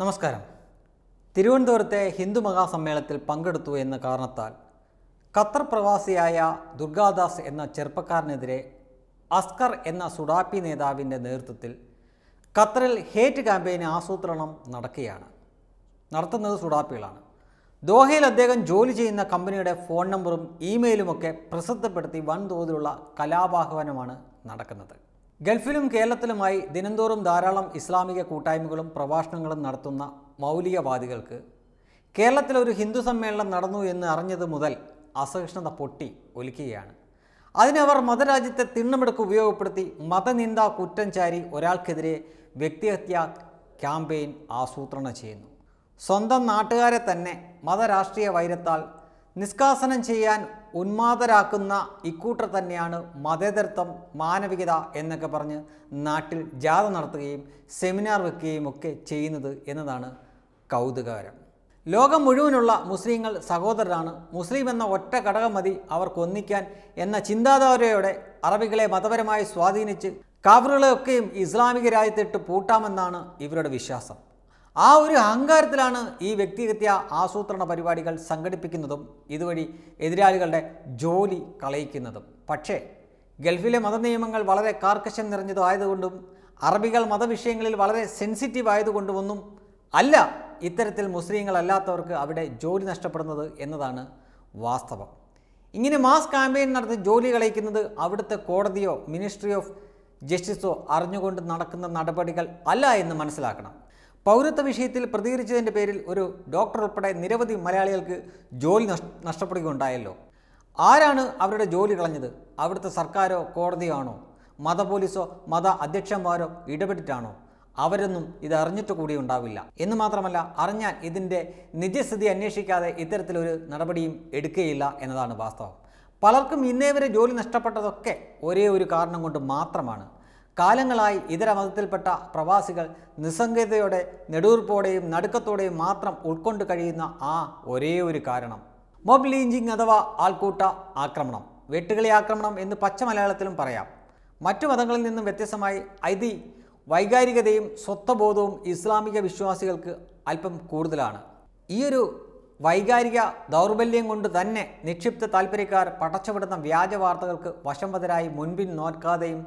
നമസ്കാരം തിരുവനന്തപുരത്തെ ഹിന്ദു മഹാസമ്മേളനത്തിൽ പങ്കെടുത്തു എന്ന കാരണത്താൽ ഖത്തർ പ്രവാസിയായ ദുർഗാദാസ് എന്ന ചെറുപ്പക്കാരനെതിരെ അസ്കർ എന്ന സുഡാപ്പി നേതാവിൻ്റെ നേതൃത്വത്തിൽ ഖത്തറിൽ ഹേറ്റ് ക്യാമ്പയിൻ ആസൂത്രണം നടക്കുകയാണ് നടത്തുന്നത് സുഡാപ്പികളാണ് ദോഹയിൽ അദ്ദേഹം ജോലി ചെയ്യുന്ന കമ്പനിയുടെ ഫോൺ നമ്പറും ഇമെയിലുമൊക്കെ പ്രസിദ്ധപ്പെടുത്തി വൻതോതിലുള്ള കലാപാഹ്വാനമാണ് നടക്കുന്നത് ഗൾഫിലും കേരളത്തിലുമായി ദിനംതോറും ധാരാളം ഇസ്ലാമിക കൂട്ടായ്മകളും പ്രഭാഷണങ്ങളും നടത്തുന്ന മൗലികവാദികൾക്ക് കേരളത്തിലൊരു ഹിന്ദു സമ്മേളനം നടന്നു എന്ന് അറിഞ്ഞത് മുതൽ അസഹിഷ്ണുത പൊട്ടി ഒലിക്കുകയാണ് അതിനവർ മതരാജ്യത്തെ തിണ്ണമെടുക്ക് ഉപയോഗപ്പെടുത്തി മതനിന്ദ കുറ്റം ചാരി ഒരാൾക്കെതിരെ വ്യക്തിഹത്യ ക്യാമ്പയിൻ ആസൂത്രണം ചെയ്യുന്നു സ്വന്തം നാട്ടുകാരെ തന്നെ മതരാഷ്ട്രീയ വൈരത്താൽ നിഷ്കാസനം ചെയ്യാൻ ഉന്മാദരാക്കുന്ന ഇക്കൂട്ടർ തന്നെയാണ് മതേതരത്വം മാനവികത എന്നൊക്കെ പറഞ്ഞ് നാട്ടിൽ ജാഥ നടത്തുകയും സെമിനാർ വെക്കുകയും ഒക്കെ ചെയ്യുന്നത് എന്നതാണ് കൗതുകകരം ലോകം മുഴുവനുള്ള മുസ്ലിങ്ങൾ സഹോദരരാണ് മുസ്ലിം എന്ന ഒറ്റ ഘടകം മതി അവർക്ക് ഒന്നിക്കാൻ എന്ന ചിന്താധാരയോടെ അറബികളെ മതപരമായി സ്വാധീനിച്ച് കാഫറുകളെയൊക്കെയും ഇസ്ലാമിക രാജ്യത്തിട്ട് പൂട്ടാമെന്നാണ് ഇവരുടെ വിശ്വാസം ആ ഒരു അഹങ്കാരത്തിലാണ് ഈ വ്യക്തിഹത്യ ആസൂത്രണ പരിപാടികൾ സംഘടിപ്പിക്കുന്നതും ഇതുവഴി എതിരാളികളുടെ ജോലി കളയിക്കുന്നതും പക്ഷേ ഗൾഫിലെ മതനിയമങ്ങൾ വളരെ കാർക്കശം നിറഞ്ഞതായതുകൊണ്ടും അറബികൾ മതവിഷയങ്ങളിൽ വളരെ സെൻസിറ്റീവ് ആയതുകൊണ്ടും ഒന്നും അല്ല ഇത്തരത്തിൽ മുസ്ലിങ്ങളല്ലാത്തവർക്ക് അവിടെ ജോലി നഷ്ടപ്പെടുന്നത് എന്നതാണ് വാസ്തവം ഇങ്ങനെ മാസ് ക്യാമ്പയിൻ നടത്തി ജോലി കളയിക്കുന്നത് അവിടുത്തെ കോടതിയോ മിനിസ്ട്രി ഓഫ് ജസ്റ്റിസോ അറിഞ്ഞുകൊണ്ട് നടക്കുന്ന നടപടികൾ അല്ല എന്ന് മനസ്സിലാക്കണം പൗരത്വ വിഷയത്തിൽ പ്രതികരിച്ചതിൻ്റെ പേരിൽ ഒരു ഡോക്ടർ ഉൾപ്പെടെ നിരവധി മലയാളികൾക്ക് ജോലി നഷ്ടപ്പെടുകയുണ്ടായല്ലോ ആരാണ് അവരുടെ ജോലി കളഞ്ഞത് അവിടുത്തെ സർക്കാരോ കോടതിയോ ആണോ മത പോലീസോ മത അധ്യക്ഷന്മാരോ ഇടപെട്ടിട്ടാണോ അവരൊന്നും ഇത് അറിഞ്ഞിട്ട് കൂടി ഉണ്ടാവില്ല എന്ന് മാത്രമല്ല അറിഞ്ഞാൽ ഇതിൻ്റെ നിജസ്ഥിതി അന്വേഷിക്കാതെ ഇത്തരത്തിലൊരു നടപടിയും എടുക്കുകയില്ല എന്നതാണ് വാസ്തവം പലർക്കും ഇന്നേ വരെ ജോലി നഷ്ടപ്പെട്ടതൊക്കെ ഒരേ ഒരു കാരണം കൊണ്ട് മാത്രമാണ് കാലങ്ങളായി ഇതര മതത്തിൽപ്പെട്ട പ്രവാസികൾ നിസ്സംഗതയോടെ നെടുവർപ്പോടെയും നടുക്കത്തോടെയും മാത്രം ഉൾക്കൊണ്ട് കഴിയുന്ന ആ ഒരേ ഒരു കാരണം മൊബ് ലീഞ്ചിങ് അഥവാ ആൾക്കൂട്ട ആക്രമണം വെട്ടുകളി ആക്രമണം എന്ന് പച്ച മലയാളത്തിലും പറയാം മറ്റു മതങ്ങളിൽ നിന്നും വ്യത്യസ്തമായി ഐതി വൈകാരികതയും സ്വത്വബോധവും ഇസ്ലാമിക വിശ്വാസികൾക്ക് അല്പം കൂടുതലാണ് ഈയൊരു വൈകാരിക ദൗർബല്യം കൊണ്ട് തന്നെ നിക്ഷിപ്ത താൽപ്പര്യക്കാർ പടച്ചുവിടുന്ന വ്യാജ വാർത്തകൾക്ക് വശംവതരായി മുൻപിൻ നോക്കാതെയും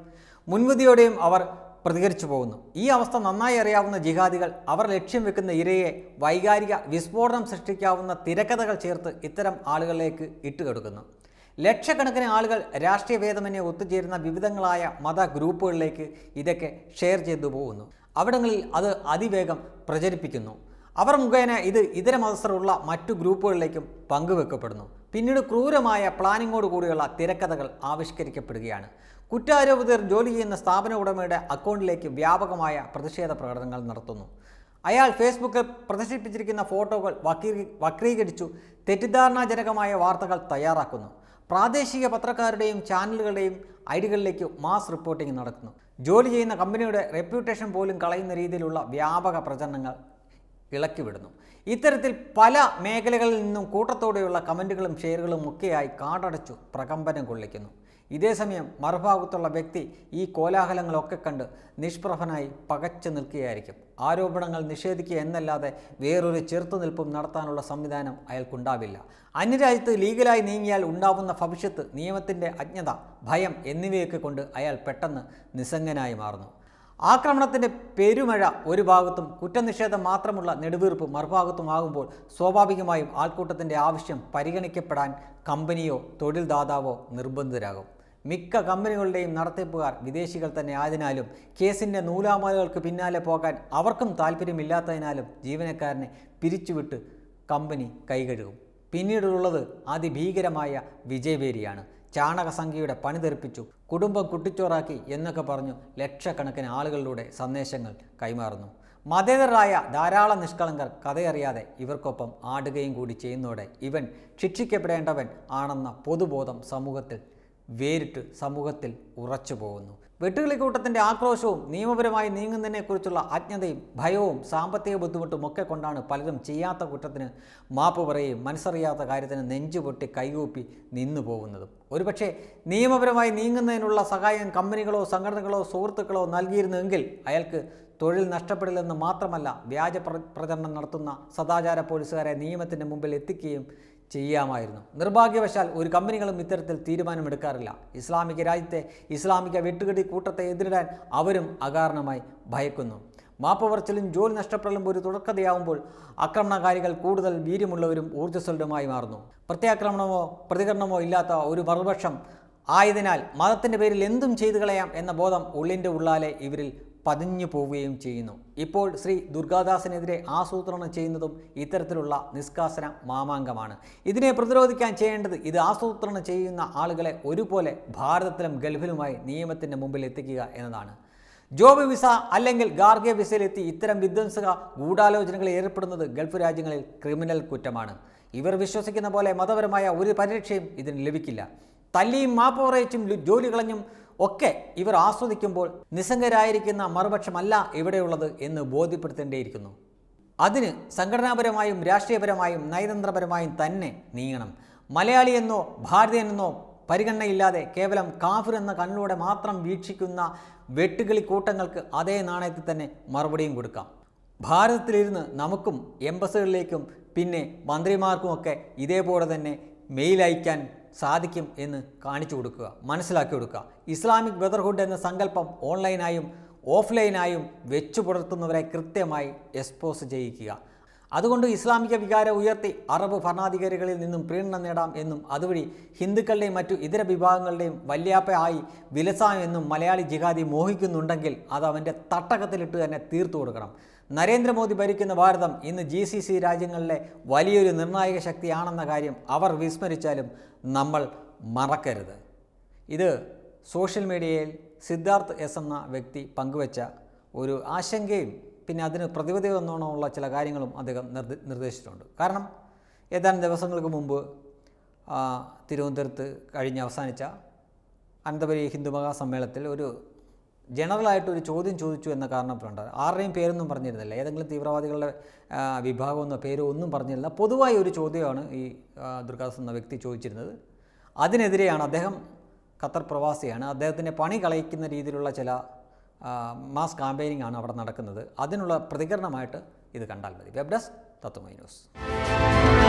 മുൻവിധിയോടെയും അവർ പ്രതികരിച്ചു പോകുന്നു ഈ അവസ്ഥ നന്നായി അറിയാവുന്ന ജിഹാദികൾ അവർ ലക്ഷ്യം വെക്കുന്ന ഇരയെ വൈകാരിക വിസ്ഫോടനം സൃഷ്ടിക്കാവുന്ന തിരക്കഥകൾ ചേർത്ത് ഇത്തരം ആളുകളിലേക്ക് ഇട്ടുകൊടുക്കുന്നു ലക്ഷക്കണക്കിന് ആളുകൾ രാഷ്ട്രീയ ഭേദമന്യെ ഒത്തുചേരുന്ന വിവിധങ്ങളായ മത ഗ്രൂപ്പുകളിലേക്ക് ഇതൊക്കെ ഷെയർ ചെയ്തു പോകുന്നു അവിടങ്ങളിൽ അത് അതിവേഗം പ്രചരിപ്പിക്കുന്നു അവർ മുഖേന ഇത് ഇതര മതസ്ഥരുള്ള മറ്റു ഗ്രൂപ്പുകളിലേക്കും പങ്കുവെക്കപ്പെടുന്നു പിന്നീട് ക്രൂരമായ പ്ലാനിങ്ങോട് കൂടിയുള്ള തിരക്കഥകൾ ആവിഷ്കരിക്കപ്പെടുകയാണ് കുറ്റാരോപിതർ ജോലി ചെയ്യുന്ന സ്ഥാപന ഉടമയുടെ അക്കൗണ്ടിലേക്ക് വ്യാപകമായ പ്രതിഷേധ പ്രകടനങ്ങൾ നടത്തുന്നു അയാൾ ഫേസ്ബുക്കിൽ പ്രദർശിപ്പിച്ചിരിക്കുന്ന ഫോട്ടോകൾ വക്രീ വക്രീകരിച്ചു തെറ്റിദ്ധാരണാജനകമായ വാർത്തകൾ തയ്യാറാക്കുന്നു പ്രാദേശിക പത്രക്കാരുടെയും ചാനലുകളുടെയും ഐഡികളിലേക്ക് മാസ് റിപ്പോർട്ടിംഗ് നടക്കുന്നു ജോലി ചെയ്യുന്ന കമ്പനിയുടെ റെപ്യൂട്ടേഷൻ പോലും കളയുന്ന രീതിയിലുള്ള വ്യാപക പ്രചരണങ്ങൾ ഇളക്കി വിടുന്നു ഇത്തരത്തിൽ പല മേഖലകളിൽ നിന്നും കൂട്ടത്തോടെയുള്ള കമൻറ്റുകളും ഷെയറുകളും ഒക്കെയായി കാടടച്ചു പ്രകമ്പനം കൊള്ളിക്കുന്നു ഇതേസമയം മറുഭാഗത്തുള്ള വ്യക്തി ഈ കോലാഹലങ്ങളൊക്കെ കണ്ട് നിഷ്പ്രഭനായി പകച്ചു നിൽക്കുകയായിരിക്കും ആരോപണങ്ങൾ നിഷേധിക്കുക എന്നല്ലാതെ വേറൊരു ചെറുത്തുനിൽപ്പും നടത്താനുള്ള സംവിധാനം അയാൾക്കുണ്ടാവില്ല അന്യരാജ്യത്ത് ലീഗലായി നീങ്ങിയാൽ ഉണ്ടാവുന്ന ഭവിഷ്യത്ത് നിയമത്തിൻ്റെ അജ്ഞത ഭയം എന്നിവയൊക്കെ കൊണ്ട് അയാൾ പെട്ടെന്ന് നിസ്സംഗനായി മാറുന്നു ആക്രമണത്തിൻ്റെ പെരുമഴ ഒരു ഭാഗത്തും കുറ്റനിഷേധം മാത്രമുള്ള നെടുവീർപ്പ് മറുഭാഗത്തുമാകുമ്പോൾ സ്വാഭാവികമായും ആൾക്കൂട്ടത്തിൻ്റെ ആവശ്യം പരിഗണിക്കപ്പെടാൻ കമ്പനിയോ തൊഴിൽ ദാതാവോ നിർബന്ധിതരാകും മിക്ക കമ്പനികളുടെയും നടത്തിപ്പുകാർ വിദേശികൾ തന്നെ ആയതിനാലും കേസിൻ്റെ നൂലാമാലകൾക്ക് പിന്നാലെ പോകാൻ അവർക്കും താല്പര്യമില്ലാത്തതിനാലും ജീവനക്കാരനെ പിരിച്ചുവിട്ട് കമ്പനി കൈകഴുകും പിന്നീടുള്ളത് അതിഭീകരമായ വിജയവേരിയാണ് ചാണകസംഖ്യയുടെ പണി തെറിപ്പിച്ചു കുടുംബം കുട്ടിച്ചോറാക്കി എന്നൊക്കെ പറഞ്ഞു ലക്ഷക്കണക്കിന് ആളുകളിലൂടെ സന്ദേശങ്ങൾ കൈമാറുന്നു മതേതരായ ധാരാളം നിഷ്കളങ്കർ കഥയറിയാതെ ഇവർക്കൊപ്പം ആടുകയും കൂടി ചെയ്യുന്നതോടെ ഇവൻ ശിക്ഷിക്കപ്പെടേണ്ടവൻ ആണെന്ന പൊതുബോധം സമൂഹത്തിൽ വേരിട്ട് സമൂഹത്തിൽ ഉറച്ചു പോകുന്നു വെട്ടുകളിക്കൂട്ടത്തിൻ്റെ ആക്രോശവും നിയമപരമായി നീങ്ങുന്നതിനെക്കുറിച്ചുള്ള അജ്ഞതയും ഭയവും സാമ്പത്തിക ബുദ്ധിമുട്ടും ഒക്കെ കൊണ്ടാണ് പലരും ചെയ്യാത്ത കുറ്റത്തിന് മാപ്പ് പറയുകയും മനസ്സറിയാത്ത കാര്യത്തിന് നെഞ്ചുപൊട്ടി കൈകൂപ്പി നിന്നു പോകുന്നതും ഒരുപക്ഷെ നിയമപരമായി നീങ്ങുന്നതിനുള്ള സഹായം കമ്പനികളോ സംഘടനകളോ സുഹൃത്തുക്കളോ നൽകിയിരുന്നെങ്കിൽ അയാൾക്ക് തൊഴിൽ നഷ്ടപ്പെടില്ലെന്ന് മാത്രമല്ല വ്യാജ പ്രചരണം നടത്തുന്ന സദാചാര പോലീസുകാരെ നിയമത്തിൻ്റെ മുമ്പിൽ എത്തിക്കുകയും ചെയ്യാമായിരുന്നു നിർഭാഗ്യവശാൽ ഒരു കമ്പനികളും ഇത്തരത്തിൽ തീരുമാനമെടുക്കാറില്ല ഇസ്ലാമിക രാജ്യത്തെ ഇസ്ലാമിക വെട്ടുകെട്ടി കൂട്ടത്തെ എതിരിടാൻ അവരും അകാരണമായി ഭയക്കുന്നു മാപ്പ് പറച്ചിലും ജോലി നഷ്ടപ്പെടലും ഒരു തുടക്കതയാവുമ്പോൾ ആക്രമണകാരികൾ കൂടുതൽ വീര്യമുള്ളവരും ഊർജ്ജസ്വലരുമായി മാറുന്നു പ്രത്യാക്രമണമോ പ്രതികരണമോ ഇല്ലാത്ത ഒരു മറുപക്ഷം ആയതിനാൽ മതത്തിൻ്റെ പേരിൽ എന്തും ചെയ്തു കളയാം എന്ന ബോധം ഉള്ളിൻ്റെ ഉള്ളാലെ ഇവരിൽ പതിഞ്ഞു പോവുകയും ചെയ്യുന്നു ഇപ്പോൾ ശ്രീ ദുർഗാദാസിനെതിരെ ആസൂത്രണം ചെയ്യുന്നതും ഇത്തരത്തിലുള്ള നിഷ്കാസന മാമാങ്കമാണ് ഇതിനെ പ്രതിരോധിക്കാൻ ചെയ്യേണ്ടത് ഇത് ആസൂത്രണം ചെയ്യുന്ന ആളുകളെ ഒരുപോലെ ഭാരതത്തിലും ഗൾഫിലുമായി നിയമത്തിൻ്റെ മുമ്പിൽ എത്തിക്കുക എന്നതാണ് ജോബ് വിസ അല്ലെങ്കിൽ ഗാർഗ്യ വിസയിലെത്തി ഇത്തരം വിധ്വംസക ഗൂഢാലോചനകളിൽ ഏർപ്പെടുന്നത് ഗൾഫ് രാജ്യങ്ങളിൽ ക്രിമിനൽ കുറ്റമാണ് ഇവർ വിശ്വസിക്കുന്ന പോലെ മതപരമായ ഒരു പരിരക്ഷയും ഇതിന് ലഭിക്കില്ല തല്ലിയും മാപ്പുറയിച്ചും ജോലി കളഞ്ഞും ഒക്കെ ഇവർ ആസ്വദിക്കുമ്പോൾ നിസ്സംഗരായിരിക്കുന്ന മറുപക്ഷമല്ല ഇവിടെയുള്ളത് എന്ന് ബോധ്യപ്പെടുത്തേണ്ടിയിരിക്കുന്നു അതിന് സംഘടനാപരമായും രാഷ്ട്രീയപരമായും നയതന്ത്രപരമായും തന്നെ നീങ്ങണം മലയാളിയെന്നോ ഭാരതീയനെന്നോ പരിഗണനയില്ലാതെ കേവലം കാഫിർ എന്ന കണ്ണിലൂടെ മാത്രം വീക്ഷിക്കുന്ന വെട്ടുകിളി കൂട്ടങ്ങൾക്ക് അതേ നാണയത്തിൽ തന്നെ മറുപടിയും കൊടുക്കാം ഭാരതത്തിലിരുന്ന് നമുക്കും എംബസികളിലേക്കും പിന്നെ മന്ത്രിമാർക്കുമൊക്കെ ഇതേപോലെ തന്നെ മെയിൽ അയക്കാൻ സാധിക്കും എന്ന് കാണിച്ചു കൊടുക്കുക മനസ്സിലാക്കി കൊടുക്കുക ഇസ്ലാമിക് ബ്രദർഹുഡ് എന്ന സങ്കല്പം ഓൺലൈനായും ഓഫ്ലൈനായും വെച്ചു പുലർത്തുന്നവരെ കൃത്യമായി എക്സ്പോസ് ചെയ്യിക്കുക അതുകൊണ്ട് ഇസ്ലാമിക വികാരം ഉയർത്തി അറബ് ഭരണാധികാരികളിൽ നിന്നും പ്രീണനം നേടാം എന്നും അതുവഴി ഹിന്ദുക്കളുടെയും മറ്റു ഇതര വിഭാഗങ്ങളുടെയും വല്യാപ്പയായി വിലസാമെന്നും മലയാളി ജിഹാദി മോഹിക്കുന്നുണ്ടെങ്കിൽ അത് അവൻ്റെ തട്ടകത്തിലിട്ട് തന്നെ തീർത്തു കൊടുക്കണം നരേന്ദ്രമോദി ഭരിക്കുന്ന ഭാരതം ഇന്ന് ജി സി സി രാജ്യങ്ങളിലെ വലിയൊരു നിർണായക ശക്തിയാണെന്ന കാര്യം അവർ വിസ്മരിച്ചാലും നമ്മൾ മറക്കരുത് ഇത് സോഷ്യൽ മീഡിയയിൽ സിദ്ധാർത്ഥ് എസ് എന്ന വ്യക്തി പങ്കുവച്ച ഒരു ആശങ്കയും പിന്നെ അതിന് പ്രതിവിധി എന്നോണമുള്ള ചില കാര്യങ്ങളും അദ്ദേഹം നിർദ്ദേശിച്ചിട്ടുണ്ട് കാരണം ഏതാനും ദിവസങ്ങൾക്ക് മുമ്പ് തിരുവനന്തപുരത്ത് കഴിഞ്ഞ് അവസാനിച്ച അനന്തപുരി ഹിന്ദു മഹാസമ്മേളനത്തിൽ ഒരു ഒരു ചോദ്യം ചോദിച്ചു എന്ന കാരണത്തിലുണ്ട് ആരുടെയും പേരൊന്നും പറഞ്ഞിരുന്നില്ല ഏതെങ്കിലും തീവ്രവാദികളുടെ വിഭാഗമെന്നോ പേരോ ഒന്നും പറഞ്ഞിരുന്നില്ല പൊതുവായ ഒരു ചോദ്യമാണ് ഈ ദുർഗാദാസ് എന്ന വ്യക്തി ചോദിച്ചിരുന്നത് അതിനെതിരെയാണ് അദ്ദേഹം ഖത്തർ പ്രവാസിയാണ് അദ്ദേഹത്തിൻ്റെ പണി കളയിക്കുന്ന രീതിയിലുള്ള ചില മാസ് ക്യാമ്പയിനിങ് ആണ് അവിടെ നടക്കുന്നത് അതിനുള്ള പ്രതികരണമായിട്ട് ഇത് കണ്ടാൽ മതി വെബ് ഡെസ്ക് തത്വമൈ ന്യൂസ്